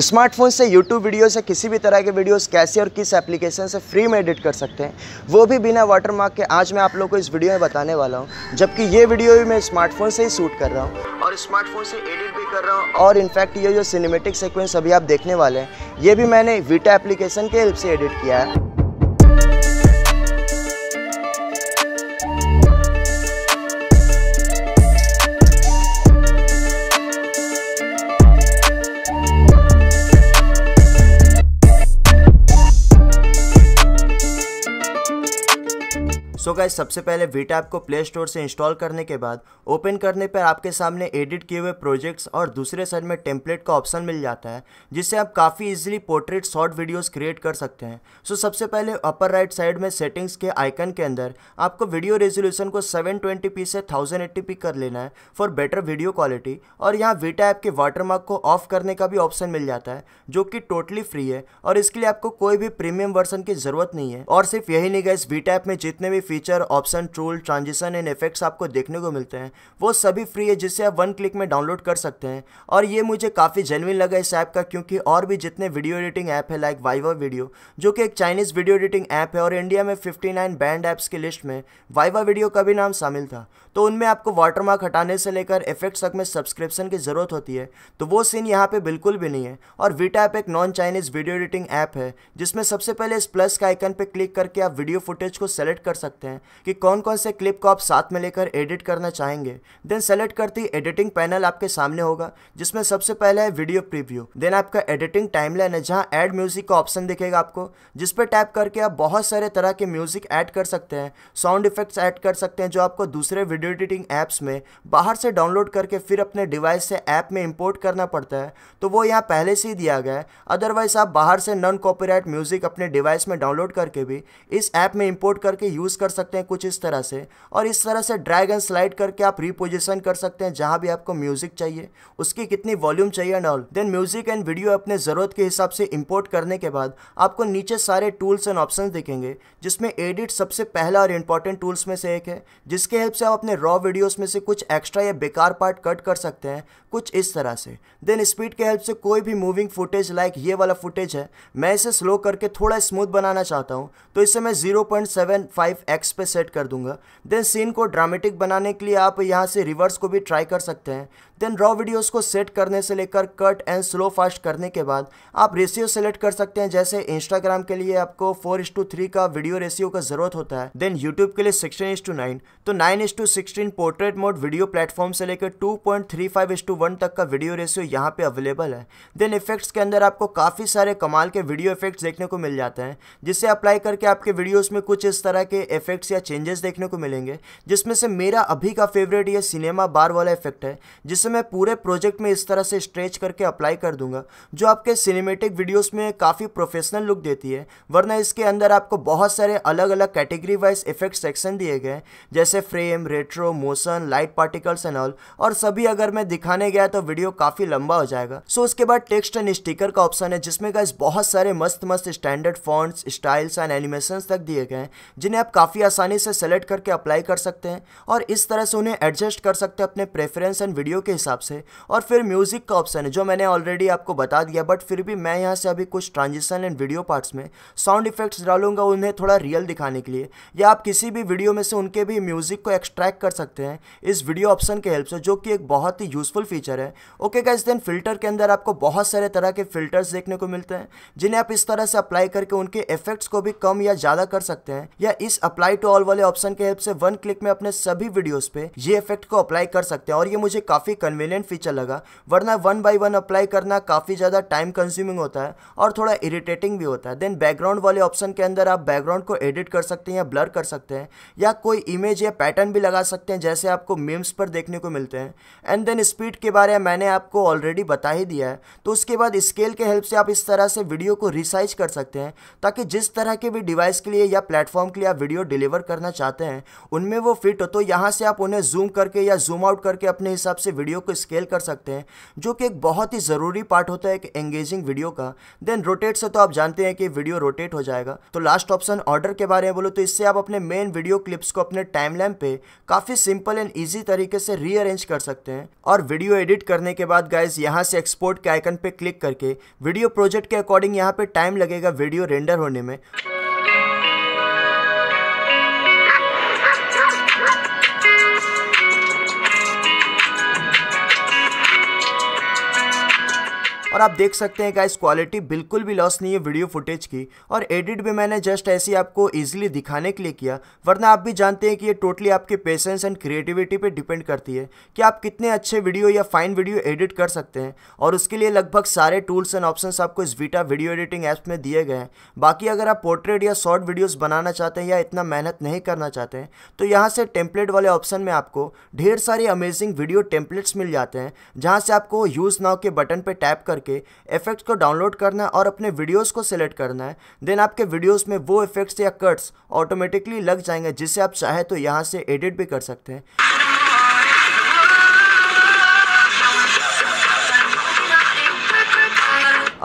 smartphone से YouTube video से किसी भी तरह के वीडियोस कैसे और किस एप्लीकेशन से फ्री में एडिट कर सकते हैं वो भी बिना वाटरमार्क के आज मैं आप लोग को इस वीडियो में बताने वाला हूँ जबकि ये वीडियो भी मैं स्मार्टफोन से ही शूट कर रहा हूँ और स्मार्टफोन से एडिट भी कर रहा हूँ और इनफैक्ट ये जो सिनेमेटिक सिक्वेंस अभी आप देखने वाले हैं ये भी मैंने वीटा एप्लीकेशन के हेल्प से एडिट किया है सो so गाइज सबसे पहले वीटा ऐप को प्ले स्टोर से इंस्टॉल करने के बाद ओपन करने पर आपके सामने एडिट किए हुए प्रोजेक्ट्स और दूसरे साइड में टेम्पलेट का ऑप्शन मिल जाता है जिससे आप काफ़ी easily portrait short videos create कर सकते हैं सो so सबसे पहले अपर राइट साइड में सेटिंग्स के आइकन के अंदर आपको वीडियो रेजोल्यूशन को सेवन से थाउजेंड कर लेना है फॉर बेटर वीडियो क्वालिटी और यहाँ वीटा ऐप के वाटरमार्क को ऑफ करने का भी ऑप्शन मिल जाता है जो कि टोटली फ्री है और इसके लिए आपको कोई भी प्रीमियम वर्सन की ज़रूरत नहीं है और सिर्फ यही नहीं गए वीटा ऐप में जितने भी feature option tool transition and effects आपको देखने को मिलते हैं वो सभी फ्री है जिसे आप वन क्लिक में डाउनलोड कर सकते हैं और ये मुझे काफ़ी जेनविन लगा इस ऐप का क्योंकि और भी जितने वीडियो एडिटिंग ऐप है लाइक वाइवा वीडियो जो कि एक चाइनीज़ वीडियो एडिटिंग ऐप है और इंडिया में नाइन बैंड ऐप्स की लिस्ट में वाइवा वीडियो का भी नाम शामिल था तो उनमें आपको वाटरमार्क हटाने से लेकर इफेक्ट्स तक में सब्सक्रिप्शन की ज़रूरत होती है तो वो सीन यहाँ पे बिल्कुल भी नहीं है और वीटा ऐप एक non Chinese video editing app है जिसमें सबसे पहले इस प्लस का आइकन पर क्लिक करके आप वीडियो फुटेज को सेलेक्ट कर सकते हैं सकते हैं कि कौन कौन से क्लिप को आप साथ में लेकर एडिट करना चाहेंगे देन सेलेक्ट करते ही एडिटिंग पैनल आपके सामने होगा जिसमें सबसे पहले है वीडियो प्रीव्यू देन आपका एडिटिंग टाइमलाइन है जहाँ एड म्यूजिक का ऑप्शन दिखेगा आपको जिस पर टैप करके आप बहुत सारे तरह के म्यूजिक ऐड कर सकते हैं साउंड इफेक्ट्स ऐड कर सकते हैं जो आपको दूसरे वीडियो एडिटिंग ऐप्स में बाहर से डाउनलोड करके फिर अपने डिवाइस से ऐप में इंपोर्ट करना पड़ता है तो वो यहाँ पहले से ही दिया गया है अदरवाइज आप बाहर से नॉन कॉपीराइट म्यूजिक अपने डिवाइस में डाउनलोड करके भी इस ऐप में इंपोर्ट करके यूज़ कर सकते हैं कुछ इस तरह से और इस तरह से ड्रैग एंड स्लाइड करके आप रिपोजिशन कर सकते हैं जहाँ भी आपको म्यूजिक चाहिए उसकी कितनी वॉल्यूम चाहिए and all then music and video अपने ज़रूरत के हिसाब से इम्पोर्ट करने के बाद आपको नीचे सारे टूल्स एंड ऑप्शन दिखेंगे जिसमें एडिट सबसे पहला और इंपॉर्टेंट टूल्स में से एक है जिसके हेल्प से आप अपने रॉ वीडियोज़ में से कुछ एक्स्ट्रा या बेकार पार्ट कट कर सकते हैं कुछ इस तरह से देन स्पीड के हेल्प से कोई भी मूविंग फुटेज लाइक ये वाला फुटेज है मैं इसे स्लो करके थोड़ा स्मूथ बनाना चाहता हूँ तो इसे मैं zero point seven five x पे सेट कर दूंगा देन सीन को ड्रामेटिक बनाने के लिए आप यहाँ से रिवर्स को भी ट्राई कर सकते हैं देन रॉ वीडियोस को सेट करने से लेकर कट एंड स्लो फास्ट करने के बाद आप रेशियो सेलेक्ट कर सकते हैं जैसे इंस्टाग्राम के लिए आपको फोर इंस टू थ्री का वीडियो रेशियो का जरूरत होता है देन यूट्यूब के लिए सिक्सटीन इंस टू नाइन तो nine is to sixteen portrait mode video platform से लेकर two point three five is to one तक का वीडियो रेशियो यहाँ पे अवेलेबल है देन इफेक्ट्स के अंदर आपको काफ़ी सारे कमाल के वीडियो इफेक्ट्स देखने को मिल जाते हैं जिसे अप्लाई करके आपके वीडियोस में कुछ इस तरह के इफेक्ट्स या चेंजेस देखने को मिलेंगे जिसमें से मेरा अभी का फेवरेट ये सिनेमा बार वाला इफेक्ट है जिसमें मैं पूरे प्रोजेक्ट में इस तरह से स्ट्रेच करके अप्लाई कर दूंगा जो आपके सिनेमेटिक वीडियोस में काफ़ी प्रोफेशनल लुक देती है वरना इसके अंदर आपको बहुत सारे अलग अलग कैटेगरी वाइज इफेक्ट सेक्शन दिए गए जैसे frame retro motion light particles and all और सभी अगर मैं दिखाने गया तो वीडियो काफ़ी लंबा हो जाएगा सो उसके बाद टेक्स्ट एंड स्टिकर का ऑप्शन है जिसमें का बहुत सारे मस्त मस्त standard fonts styles and animation तक दिए गए हैं जिन्हें आप काफ़ी आसानी से सेलेक्ट करके अप्लाई कर सकते हैं और इस तरह से उन्हें एडजस्ट कर सकते हैं अपने प्रेफरेंस एंड वीडियो के के हिसाब से और फिर म्यूज़िक का ऑप्शन है जो मैंने ऑलरेडी आपको बता दिया बट फिर भी मैं यहाँ से अभी कुछ ट्रांजिशन एंड वीडियो पार्ट्स में साउंड इफेक्ट्स डालूंगा उन्हें थोड़ा रियल दिखाने के लिए या आप किसी भी वीडियो में से उनके भी म्यूज़िक को एक्सट्रैक्ट कर सकते हैं इस वीडियो ऑप्शन के हेल्प से जो कि एक बहुत ही यूज़फुल फीचर है ओके का इस फिल्टर के अंदर आपको बहुत सारे तरह के फिल्टर्स देखने को मिलते हैं जिन्हें आप इस तरह से अप्लाई करके उनके इफेक्ट्स को भी कम या ज़्यादा कर सकते हैं या इस अप्लाई टू ऑल वाले ऑप्शन के हेल्प से वन क्लिक में अपने सभी वीडियोस पे ये इफेक्ट को अप्लाई कर सकते हैं और ये मुझे काफ़ी कन्वीनियंट फीचर लगा वरना वन बाय वन अप्लाई करना काफ़ी ज़्यादा टाइम कंज्यूमिंग होता है और थोड़ा इरिटेटिंग भी होता है देन बैकग्राउंड वाले ऑप्शन के अंदर आप बैकग्राउंड को एडिट कर सकते हैं या ब्लर कर सकते हैं या कोई इमेज या पैटर्न भी लगा सकते हैं जैसे आपको मीम्स पर देखने को मिलते हैं एंड देन स्पीड के बारे में मैंने आपको ऑलरेडी बता ही दिया है तो उसके बाद स्केल के हेल्प से आप इस तरह से वीडियो को रिसाइज कर सकते हैं ताकि जिस तरह के भी डिवाइस के लिए या प्लेटफॉर्म के लिए आप वीडियो डिलीवर करना चाहते हैं उनमें वो फिट हो तो यहाँ से आप उन्हें जूम करके या जूम आउट करके अपने हिसाब से वीडियो वीडियो को स्केल कर सकते हैं जो कि एक बहुत ही ज़रूरी पार्ट होता है एक एंगेजिंग वीडियो का देन रोटेट से तो आप जानते हैं कि वीडियो रोटेट हो जाएगा तो लास्ट ऑप्शन ऑर्डर के बारे में बोलो तो इससे आप अपने मेन वीडियो क्लिप्स को अपने टाइम लैम पे काफ़ी सिंपल एंड ईजी तरीके से रीअरेंज कर सकते हैं और वीडियो एडिट करने के बाद गाइज यहाँ से एक्सपोर्ट के आइकन पर क्लिक करके वीडियो प्रोजेक्ट के अकॉर्डिंग यहाँ पर टाइम लगेगा वीडियो रेंडर होने में और आप देख सकते हैं गाइस क्वालिटी बिल्कुल भी लॉस नहीं है वीडियो फुटेज की और एडिट भी मैंने जस्ट ऐसे आपको ईजिली दिखाने के लिए किया वरना आप भी जानते हैं कि ये टोटली आपके पेशेंस एंड क्रिएटिविटी पर डिपेंड करती है कि आप कितने अच्छे वीडियो या फाइन वीडियो एडिट कर सकते हैं और उसके लिए लगभग सारे टूल्स एंड ऑप्शन आपको इस वीटा वीडियो एडिटिंग ऐप्स में दिए गए हैं बाकी अगर आप पोर्ट्रेट या शॉर्ट वीडियोज़ बनाना चाहते हैं या इतना मेहनत नहीं करना चाहते हैं तो यहाँ से टेम्पलेट वाले ऑप्शन में आपको ढेर सारे अमेजिंग वीडियो टेम्पलेट्स मिल जाते हैं जहाँ से आपको यूज़ नाव के बटन पर टैप कर करके इफेक्ट्स को डाउनलोड करना है और अपने वीडियोस को सिलेक्ट करना है देन आपके वीडियोस में वो इफेक्ट्स या कट्स ऑटोमेटिकली लग जाएंगे जिसे आप चाहे तो यहाँ से एडिट भी कर सकते हैं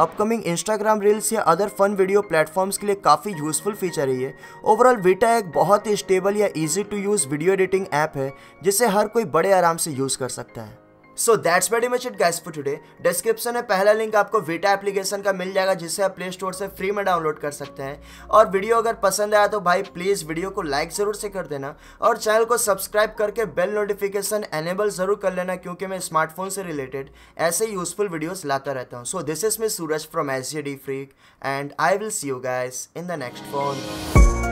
अपकमिंग इंस्टाग्राम रील्स या अदर फन वीडियो प्लेटफॉर्म्स के लिए काफ़ी यूजफुल फीचर है ये ओवरऑल वीटा एक बहुत ही स्टेबल या easy to use video editing app है जिसे हर कोई बड़े आराम से यूज़ कर सकता है so that's very much it guys for today description में पहला लिंक आपको वीटा एप्लीकेशन का मिल जाएगा जिसे आप प्ले स्टोर से फ्री में डाउनलोड कर सकते हैं और वीडियो अगर पसंद आया तो भाई प्लीज़ वीडियो को लाइक ज़रूर से कर देना और चैनल को सब्सक्राइब करके बेल नोटिफिकेशन एनेबल ज़रूर कर लेना क्योंकि मैं स्मार्टफोन से रिलेटेड ऐसे यूजफुल वीडियोज़ लाता रहता हूँ so this is me Suraj from S G D freak and I will see you guys in the next phone